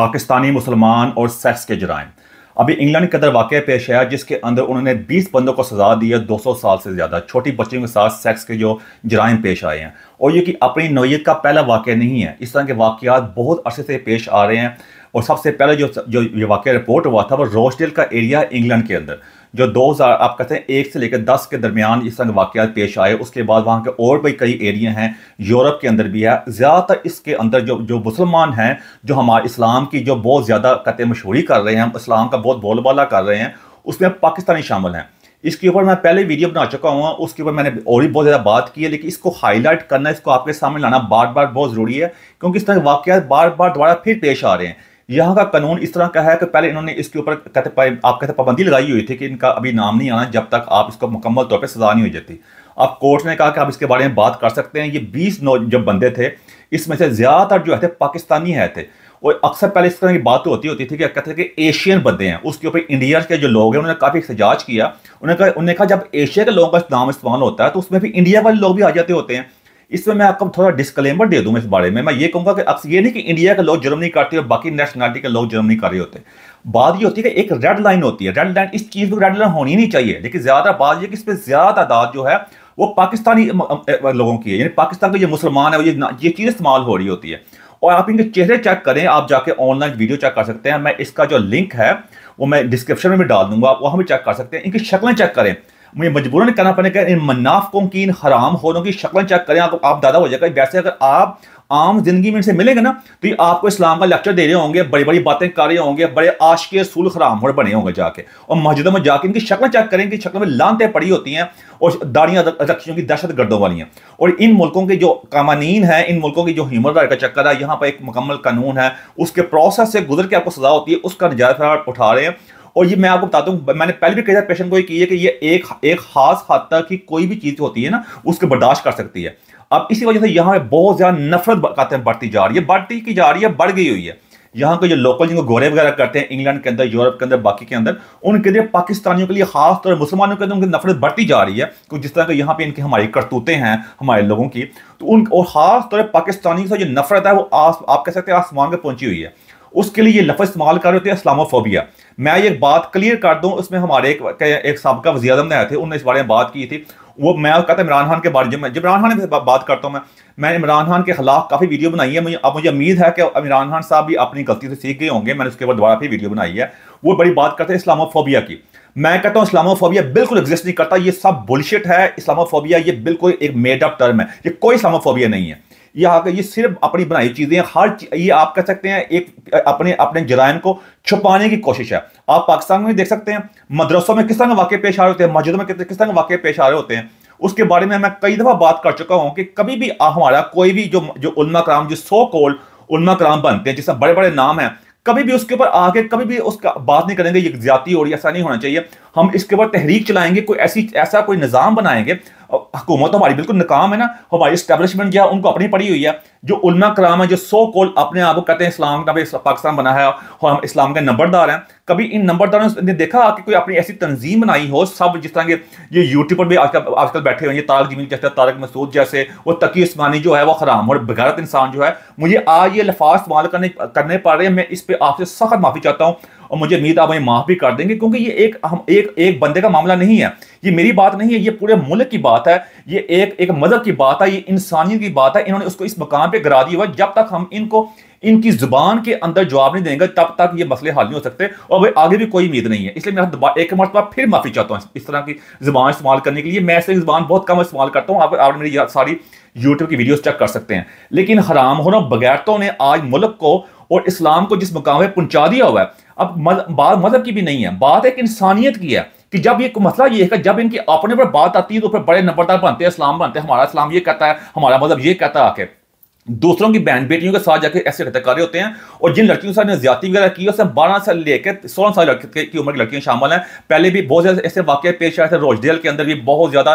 पाकिस्तानी मुसलमान और सेक्स के जराइम अभी इंग्लैंड के अंदर वाक़ पेश आया जिसके अंदर उन्होंने 20 बंदों को सजा दी है 200 साल से ज़्यादा छोटी बच्चियों के साथ सेक्स के जो जराइम पेश आए हैं और ये कि अपनी नोयत का पहला वाक़ नहीं है इस तरह के वाक़ात बहुत अरसे से पेश आ रहे हैं और सबसे पहले जो जो ये वाक़ रिपोर्ट हुआ था वो रोस्टेल का एरिया इंग्लैंड के अंदर जो दो हज़ार आप कहते हैं एक से लेकर दस के दरमियान इस तरह के वाक़ पेश आए उसके बाद वहाँ के और भी कई एरिया हैं यूरोप के अंदर भी है ज़्यादातर इसके अंदर जो जो मुसलमान हैं जो हमारे इस्लाम की जो बहुत ज़्यादा कहते मशहूरी कर रहे हैं इस्लाम का बहुत बोलबाला कर रहे हैं उसमें पाकिस्तानी शामिल हैं इसके ऊपर मैं पहले वीडियो बना चुका हूँ उसके ऊपर मैंने और भी बहुत ज़्यादा बात की है लेकिन इसको हाईलाइट करना इसको आपके सामने लाना बार बार बहुत ज़रूरी है क्योंकि इस तरह के वाक़ बार बार दोबारा फिर पेश आ रहे हैं यहाँ का कानून इस तरह का है कि पहले इन्होंने इसके ऊपर कहते आप कहते पाबंदी लगाई हुई थी कि इनका अभी नाम नहीं आना जब तक आप इसको मुकम्मल तौर पर सजा नहीं हो जाती अब कोर्ट ने कहा कि आप इसके बारे में बात कर सकते हैं ये बीस नौ जब बंदे थे इसमें से ज़्यादातर जो है थे पाकिस्तानी है थे और अक्सर पहले इस तरह की बात होती होती थी कि कहते थे कि एशियन बंदे हैं उसके ऊपर इंडिया के जो लोग हैं उन्होंने काफ़ी एहतजाज किया उन्होंने कहा उन्होंने कहा जब एशिया के लोगों का नाम इस्तेमाल होता है तो उसमें भी इंडिया वाले लोग भी आ जाते होते हैं इसमें मैं आपको थोड़ा डिस्क्लेमर दे दूंगा इस बारे में मैं ये कहूंगा कि अक्सर ये नहीं कि इंडिया के लोग जर्मनी काटते और बाकी नेशनलिटी के लोग जर्मनी कर रहे होते बात ये होती है कि एक रेड लाइन होती है रेड लाइन इस चीज़ में रेड लाइन होनी नहीं चाहिए लेकिन ज़्यादा बात यह कि इस पर ज़्यादा तादाद जो है वो पाकिस्तानी लोगों की है यानी पाकिस्तान का ये मुसलमान है ये ये चीज़ इस्तेमाल हो रही होती है और आप इनके चेहरे चेक करें आप जाके ऑनलाइन वीडियो चेक कर सकते हैं मैं इसका जो लिंक है वो मैं डिस्क्रिप्शन में भी डाल दूंगा आप वहाँ भी चेक कर सकते हैं इनकी शक्लें चेक करें मुझे मजबूरन करना पड़ेगा इन मुनाफों की इन हराम होरों की शक्ल चेक करें आप, आप दादा हो जाएगा वैसे अगर आप आम जिंदगी में इनसे मिलेंगे ना तो ये आपको इस्लाम का लेक्चर दे रहे होंगे बड़ी बड़ी बातें कर रहे होंगे बड़े आश के सूल खराम हो बने होंगे जाके और मस्जिदों में जाके इनकी शक्ल चेक करें कि शक्ल में लानते पड़ी होती हैं और दाड़ियाँ रक्षियों की दहशत गर्दों वाली हैं और इन मुल्कों के जो कवानीन है इन मुल्कों की जो ह्यूमन राइट का चक्कर है यहाँ पर एक मुकम्मल कानून है उसके प्रोसेस से गुजर के आपको सजा होती है उसका नजायज उठा रहे हैं और ये मैं आपको बता दूं मैंने पहले भी कई बार पेशेंट को ये की है कि ये एक एक खास हद तक की कोई भी चीज़ होती है ना उसके बर्दाश्त कर सकती है अब इसी वजह से यहाँ पे बहुत ज़्यादा नफरत कहते हैं बढ़ती जा रही है बढ़ती की जा रही है बढ़ गई हुई है यहाँ के जो लोकल जिनको गोरे वगैरह करते हैं इंग्लैंड के अंदर यूरोप के अंदर बाकी के अंदर उनके लिए पाकिस्तानियों के लिए खास तौर मुसलमानों के अंदर उनकी नफरत बढ़ती जा रही है क्योंकि तो जिस तरह के यहाँ पे इनकी हमारी करतूतें हैं हमारे लोगों की तो उन और खास तौर पाकिस्तानी से जो नफरत है वो आस आप कह सकते हैं आसमान पर पहुंची हुई है उसके लिए ये लफ्ज़ इस्तेमाल कर रहे होते हैं इस्लामोफोबिया मैं ये बात क्लियर कर दूँ उसमें हमारे एक एक सबका वजी अजम ने आए थे उन्होंने इस बारे में बात की थी वो मैं कहता हूँ इमरान खान के बारे में इमरान खान से बात करता हूँ मैं मैं इमरान खान के खिलाफ काफ़ी वीडियो बनाई है मुझे अब मुझे उम्मीद है कि इमरान खान साहब भी अपनी गलती से सीख गए होंगे मैंने उसके बाद दोबारा फिर वीडियो बनाई है वो बड़ी बात करते हैं इस्लामोफोबिया की मैं कहता हूँ इस्लामोफोबिया बिल्कुल एग्जिस्ट नहीं करता ये सब बुलशिट है इस्लामोफोबिया ये बिल्कुल एक मेड अप टर्म है ये कोई इस्लामोफोबिया नहीं है यहाँ का ये सिर्फ अपनी बनाई चीज़ें हर ये आप कह सकते हैं एक अपने अपने जराइम को छुपाने की कोशिश है आप पाकिस्तान में देख सकते हैं मदरसों में किस तरह वाक्य पेश आ रहे होते हैं मस्जिदों में किस तरह वाक्य पेश आ रहे होते हैं उसके बारे में मैं कई दफ़ा बात कर चुका हूँ कि कभी भी हमारा कोई भी जो जो उलमा कराम जो सो कोल्ड उलमा कराम बनते हैं जिसमें बड़े बड़े नाम हैं कभी भी उसके ऊपर आके कभी भी उसका बात नहीं करेंगे ये ज्यादा हो रही ऐसा नहीं होना चाहिए हम इसके ऊपर तहरीक चलाएंगे कोई ऐसी ऐसा कोई निज़ाम बनाएंगे हकूमत हाँ, तो हमारी बिल्कुल नाकाम है ना हमारी इस्टेबलिशमेंट जो है उनको अपनी पड़ी हुई है जो उलमा कराम है जो सो कॉल अपने आप को कहते हैं इस्लाम का पाकिस्तान बना है और हम इस्लाम के नंबरदार हैं कभी इन नंबरदारों ने देखा कि कोई अपनी ऐसी तंजीम बनाई हो सब जिस तरह के ये यूट्यूब पर भी आजकल आजकल बैठे हुए हैं तारक जमीन जैसे तारक मसूद जैसे वो तकी उस्मानी जो है वो खराम और बगैरत इंसान जो है मुझे आज ये लफाज इस्तेमाल करने करने पड़ रहे हैं मैं इस पर आपसे सख्त माफ़ी चाहता हूँ और मुझे उम्मीद आप हमें माफ़ भी कर देंगे क्योंकि ये एक हम एक एक बंदे का मामला नहीं है ये मेरी बात नहीं है ये पूरे मुल्क की बात है ये एक एक मज़हब की बात है ये इंसानियत की बात है इन्होंने उसको इस मकाम पर गिरा दिया हुआ जब तक हम इनको इनकी जुबान के अंदर जवाब नहीं देंगे तब तक ये मसले हल नहीं हो सकते और भाई आगे भी कोई उम्मीद नहीं है इसलिए मैं एक मरतबा फिर माफ़ी चाहता हूँ इस तरह की जुबान इस्तेमाल करने के लिए मैं ऐसे जुबान बहुत कम इस्तेमाल करता हूँ आप, मेरी सारी यूट्यूब की वीडियोस चेक कर सकते हैं लेकिन हराम होना बगैरतों ने आज मुल्क को और इस्लाम को जिस मुकाम में पहुंचा दिया हुआ है अब मद, बात मजहब की भी नहीं है बात एक इंसानियत की है कि जब ये मसला ये है जब इनकी अपने पर बात आती है तो फिर बड़े नंबरदार बनते हैं इस्लाम बनते हैं हमारा इस्लाम ये कहता है हमारा मजहब ये कहता है आखिर दूसरों की बहन बेटियों के साथ जाकर ऐसे हत्याकारी होते हैं और जिन लड़कियों के साथ ज्यादा वगैरह की उससे बारह साल लेकर सोलह साल लड़के की उम्र की लड़कियां शामिल हैं पहले भी बहुत ज्यादा ऐसे वाक्य पेश आए थे रोजडेल के अंदर भी बहुत ज्यादा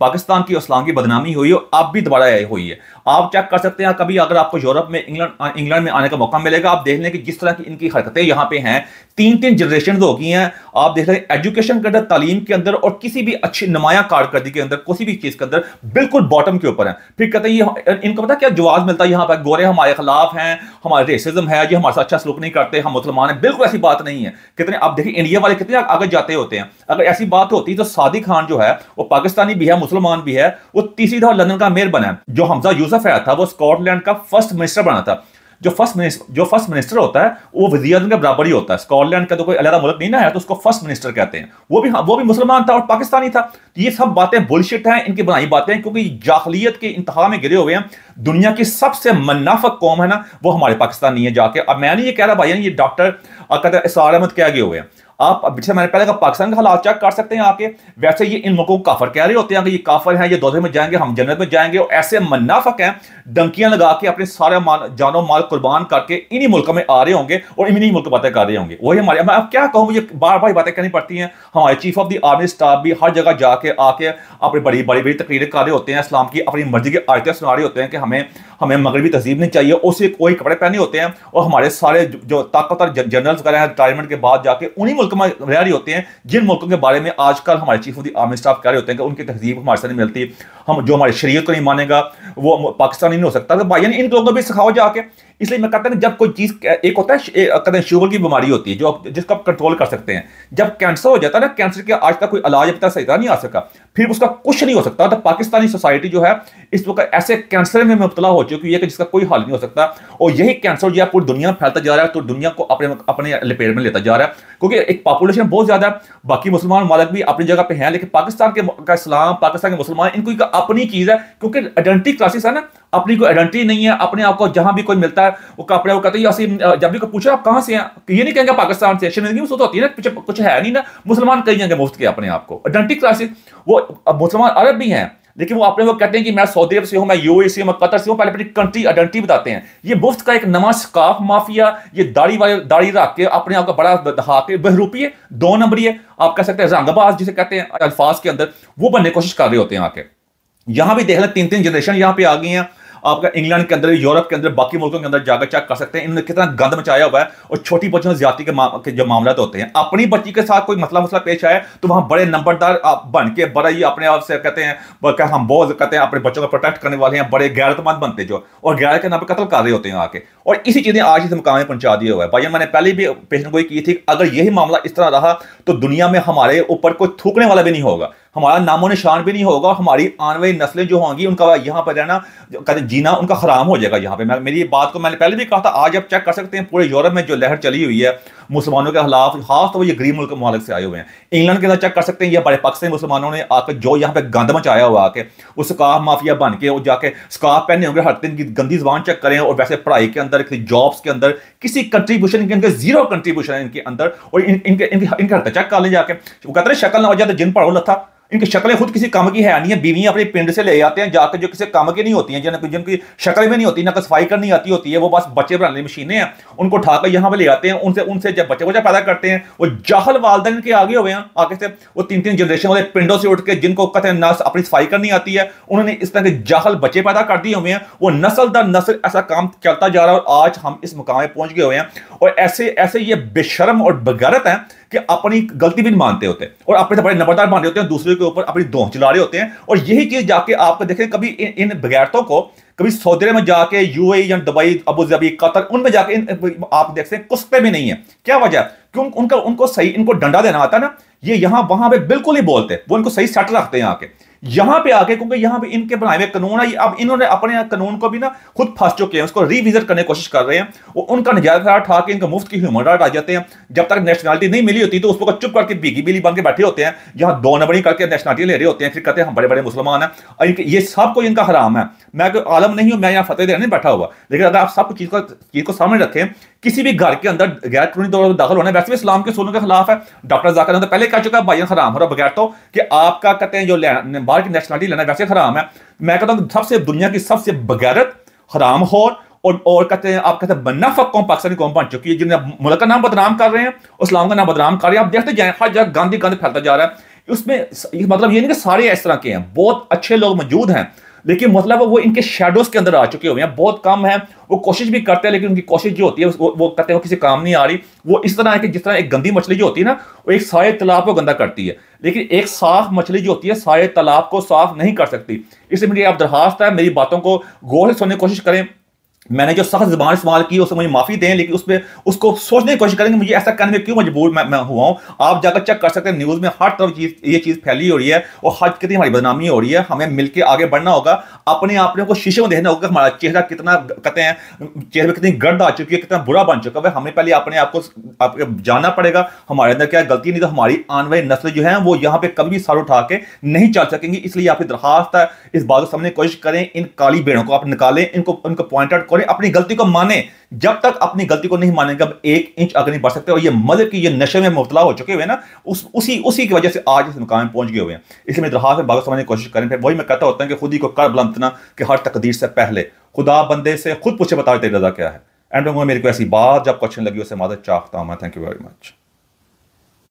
पाकिस्तान की इस्लाम की बदनामी हुई और अब भी दोबारा आई हुई है आप चेक कर सकते हैं कभी अगर आपको यूरोप में इंग्लैंड इंग्लैंड में आने का मौका मिलेगा आप देख लें कि जिस तरह की इनकी हरकतें यहाँ पे हैं तीन तीन जनरेशन हो गई हैं आप देख रहे हैं एजुकेशन के अंदर तालीम के अंदर और किसी भी अच्छी नुमाया कारकर्दी के अंदर किसी भी चीज के अंदर बिल्कुल बॉटम के ऊपर है फिर कहते हैं इनको पता क्या जवाब मिलता है यहाँ पर गोरे हमारे खिलाफ हैं हमारे रेसिज्म है ये हमारे साथ अच्छा सलूक नहीं करते हम मुसलमान हैं बिल्कुल ऐसी बात नहीं है कितने आप देखिए इंडिया वाले कितने आगे जाते होते हैं अगर ऐसी बात होती तो सादी खान जो है वो पाकिस्तानी भी है मुसलमान भी है वो तीसरी दफा लंदन का मेयर बना है जो हमजा यूसफ आया था वो स्कॉटलैंड का फर्स्ट मिनिस्टर बना था जो फर्स्ट मिनिस्टर जो फर्स्ट मिनिस्टर होता है वो वजी अजम के बराबर ही होता है स्कॉटलैंड का तो कोई अलग मुल्क नहीं ना है तो उसको फर्स्ट मिनिस्टर कहते हैं वो भी हाँ, वो भी मुसलमान था और पाकिस्तानी था तो ये सब बातें बुलशिट हैं इनकी बनाई बातें क्योंकि जाखलीत के इंतहा में गिरे हुए हैं दुनिया की सबसे मुनाफक कौम है ना वो हमारे पाकिस्तानी है जाके अब मैं नहीं ये कह रहा भाई ये डॉक्टर अकदर इस अहमद तो क्या गए हुए हैं आप पिछले मैंने पहले कहा पाकिस्तान का हालात चेक कर सकते हैं आके वैसे ये इन लोगों को काफर कह रहे होते हैं कि ये काफर हैं ये दौरे में जाएंगे हम जन्नत में जाएंगे और ऐसे मुनाफक हैं डंकियां लगा के अपने सारे जानो माल कुर्बान करके इन्हीं मुल्क में आ रहे होंगे और इन्हीं मुल्क बातें कर रहे होंगे वही हमारे मैं अब क्या कहूँ मुझे बार बार बातें करनी पड़ती हैं हमारे chief of the army staff भी हर जगह जाके आके अपनी बड़ी बड़ी बड़ी तकरीरें कर रहे होते हैं इस्लाम की अपनी मर्जी की आयतें सुना रहे होते हैं कि हमें हमें मगरबी तहजीब नहीं चाहिए उसे कोई कपड़े पहने होते हैं और हमारे सारे जो ताकतवर जनरल्स वगैरह हैं रिटायरमेंट के बाद जाके उन्हीं मुल्क मुल्क में रह रहे होते हैं जिन मुल्कों के बारे में आजकल हमारे chief of the army staff कह रहे होते हैं कि उनकी तहजीब हमारे साथ नहीं मिलती हम जो हमारे शरीय को नहीं मानेगा वो पाकिस्तानी नहीं हो सकता तो भाई यानी इन लोगों को भी सिखाओ जाके इसलिए मैं कहता हूँ जब कोई चीज़ एक होता है कहते हैं शुगर की बीमारी होती है जो जिसको आप कंट्रोल कर सकते हैं जब कैंसर हो जाता है ना कैंसर के आज तक कोई इलाज अब तक सही तरह नहीं आ सका फिर उसका कुछ नहीं हो सकता तो पाकिस्तानी सोसाइटी जो है इस वक्त ऐसे कैंसर में मुबतला हो चुकी है कि जिसका कोई हल नहीं हो सकता और यही कैंसर जो है पूरी दुनिया में फैलता जा रहा है तो दुनिया को अपने अपने लपेट में लेता जा रहा है क्योंकि एक पॉपुलेशन बहुत ज़्यादा है बाकी मुसलमान मालक भी अपनी जगह पे हैं लेकिन पाकिस्तान के इस्लाम पाकिस्तान के मुसलमान इनको अपनी चीज़ है क्योंकि आइडेंटिटी क्लासेस है ना अपनी कोई आइडेंटिटी नहीं है अपने आप को जहां भी कोई मिलता है वो कपड़े वो कहते हैं असि जब भी पूछो आप कहाँ से हैं ये नहीं कहेंगे पाकिस्तान से शर्मिंदगी वो होती है ना पीछे कुछ है नहीं ना मुसलमान कही जाएंगे मुफ्त के अपने आप को आइडेंटिटी क्राइसिस वो मुसलमान अरब भी हैं लेकिन वो अपने वो कहते हैं कि मैं सऊदी अरब से हूँ मैं यूए से हूँ मैं कतर से हूँ पहले अपनी कंट्री आइडेंटिटी बताते हैं ये मुफ्त का एक नवा स्काफ माफिया ये दाढ़ी वाले दाढ़ी रख के अपने आप का बड़ा दहा के बहरूपी है दो नंबर ये आप कह सकते हैं रंगबाज जिसे कहते हैं अल्फाज के अंदर वो बनने की कोशिश कर रहे होते हैं आके यहाँ भी देख लें तीन तीन जनरेशन यहाँ पे आ गई हैं आपका इंग्लैंड के अंदर यूरोप के अंदर बाकी मुल्कों के अंदर जाकर चेक कर सकते हैं इन्होंने कितना गंद मचाया हुआ है और छोटी बच्चों ज्यादा के, के जो मामला होते हैं अपनी बच्ची के साथ कोई मसला मसला पेश आए तो वहां बड़े नंबरदार बन के बड़ा ही अपने आप से कहते हैं हम बहुत कहते हैं अपने बच्चों को प्रोटेक्ट करने वाले हैं बड़े गैरतमंद बनते जो और गैर के नाम पर कत्ल कर रहे होते हैं आके और इसी चीजें आज इस मुकाम में पहुंचा दिया हुआ है भाई मैंने पहले भी पेशन गोई की थी अगर यही मामला इस तरह रहा तो दुनिया में हमारे ऊपर कोई थूकने वाला भी नहीं होगा हमारा नामो निशान भी नहीं होगा हमारी आने वाली नस्लें जो होंगी उनका यहाँ पर रहना कहते जीना उनका खराम हो जाएगा यहाँ पे मैं मेरी बात को मैंने पहले भी कहा था आज आप चेक कर सकते हैं पूरे यूरोप में जो लहर चली हुई है मुसलमानों के खिलाफ खास तो ये गरीब मुल्क मालिक से आए हुए हैं इंग्लैंड के अंदर चेक कर सकते हैं ये बड़े पक्ष मुसलमानों ने आकर जो यहाँ पे गंद मचाया हुआ आके उस स्काफ माफिया बन के और जाके स्काफ पहने होंगे हर दिन की गंदी जबान चेक करें और वैसे पढ़ाई के अंदर जॉब्स के अंदर किसी कंट्रीब्यूशन के अंदर जीरो कंट्रीब्यूशन है इनके अंदर और इनके इनके इनके चेक कर लें जाके वो कहते हैं शक्ल ना हो जाए तो जिन पढ़ो लथा इनकी शक्लें खुद किसी काम की है नहीं है बीवियां अपने पिंड से ले आते हैं जाकर जो किसी काम की नहीं होती हैं जिन जिनकी शक्ल भी नहीं होती ना सफाई करनी आती होती है वो बस बच्चे बनाने की मशीनें हैं उनको उठाकर यहाँ पर ले आते हैं उनसे उनसे जब बच्चे बच्चा पैदा करते हैं वो जाहल वालदा के आगे हुए हैं आगे से वो तीन तीन जनरेशन वाले पिंडों से उठ के जिनको कहते हैं नर्स अपनी सफाई करनी आती है उन्होंने इस तरह के जाहल बच्चे पैदा कर दिए हुए हैं वो नस्ल दर नस्ल ऐसा काम चलता जा रहा है और आज हम इस मुकाम में पहुंच गए हुए हैं और ऐसे ऐसे ये बेशरम और बगैरत हैं कि अपनी गलती भी मानते होते और अपने से तो बड़े नंबरदार माने होते हैं दूसरे के ऊपर अपनी दोह चला रहे होते हैं और यही चीज़ जाके आप तो देखें कभी इन, इन बगैरतों को कभी सऊदी में जाके यूएई या दुबई अबू जबी कतर उनमें जाके इन, आप देख सकते हैं कुछ पे भी नहीं है क्या वजह क्यों उनका उनको सही इनको डंडा देना आता है ना ये यहाँ वहां पे बिल्कुल ही बोलते वो इनको सही सेट रखते हैं यहाँ के यहां पे आके क्योंकि यहां पे इनके बनाए हुए कानून है अब इन्होंने अपने कानून को भी ना खुद फंस चुके हैं उसको रिविजिट करने की कोशिश कर रहे हैं और उनका नजारा उठा के इनका मुफ्त की ह्यूमन राइट आ जाते हैं जब तक नेशनलिटी नहीं मिली होती तो उसको चुप करके बीगी बिली बन के बैठे होते हैं यहां दो नंबरी करके नेशनलिटी ले रहे होते हैं फिर कहते हैं हम बड़े बड़े मुसलमान हैं ये सब कोई इनका हराम है मैं कोई आलम नहीं हूं मैं यहाँ फतेह देने बैठा हुआ लेकिन अगर आप सब चीज़ को चीज़ को सामने रखें किसी भी घर के अंदर गैर कानूनी तौर पर दाखिल होना वैसे भी इस्लाम के सोलों के खिलाफ है डॉक्टर जाकर पहले कह चुका है भाई हराम हो रहा बगैर तो कि आपका कहते हैं जो बाहर की नेशनलिटी लेना वैसे हराम है मैं कहता हूँ सबसे दुनिया की सबसे बगैरत हराम खोर और और कहते हैं आप कहते हैं बन्ना फक कौम पाकिस्तानी कौम बन चुकी है जिन्हें मुल्क का नाम बदनाम कर रहे हैं इस्लाम का नाम बदनाम कर रहे हैं आप देखते जाए हर जगह गांधी गांधी फैलता जा रहा है उसमें मतलब ये नहीं कि सारे इस तरह के हैं बहुत अच्छे लोग मौजूद हैं लेकिन मतलब वो इनके शेडोज के अंदर आ चुके हुए हैं बहुत कम है वो कोशिश भी करते हैं लेकिन उनकी कोशिश जो होती है वो, वो कहते हैं वो किसी काम नहीं आ रही वो इस तरह है कि जिस तरह एक गंदी मछली जो होती है ना वो एक सारे तालाब को गंदा करती है लेकिन एक साफ मछली जो होती है सारे तालाब को साफ नहीं कर सकती इसलिए मेरी आप दरखास्त है मेरी बातों को गौर से सुनने की कोशिश करें मैंने जो सख्त जबान इस्तेमाल की उससे मुझे माफ़ी दें लेकिन उस पर उसको सोचने की कोशिश करेंगे मुझे ऐसा करने में क्यों मजबूर मैं, मैं हुआ हूं आप जाकर चेक कर सकते हैं न्यूज़ में हर तरफ चीज़ ये चीज़ फैली हो रही है और हर कितनी हमारी बदनामी हो रही है हमें मिलकर आगे बढ़ना होगा अपने आपने को शीशे में देखना होगा हमारा चेहरा कितना कहते हैं चेहरे में कितनी गर्द आ चुकी है कितना बुरा बन चुका है हमें पहले अपने आप को जाना पड़ेगा हमारे अंदर क्या गलती नहीं तो हमारी आने वाली नस्ल जो है वो यहाँ पे कभी भी सर उठा के नहीं चल सकेंगी इसलिए आपकी दरखास्त है इस बात को समझने की कोशिश करें इन काली बेड़ों को आप निकालें इनको उनको पॉइंट आउट और अपनी गलती को माने जब तक अपनी गलती को नहीं मानेंगे अब एक इंच आगे नहीं बढ़ सकते और ये मतलब की ये नशे में मुबतला हो चुके हुए ना उस उसी उसी की वजह से आज इस मुकाम में पहुंच गए हुए हैं इसलिए मैं दरहा में बागत समझने की कोशिश करें फिर वही मैं कहता होता हूँ कि खुद ही को कर बलंतना कि हर तकदीर से पहले खुदा बंदे से खुद पूछे बताओ तेरी रजा क्या है एंड मेरे को ऐसी बात जब क्वेश्चन लगी उसे मदद चाहता हूँ मैं थैंक यू वेरी मच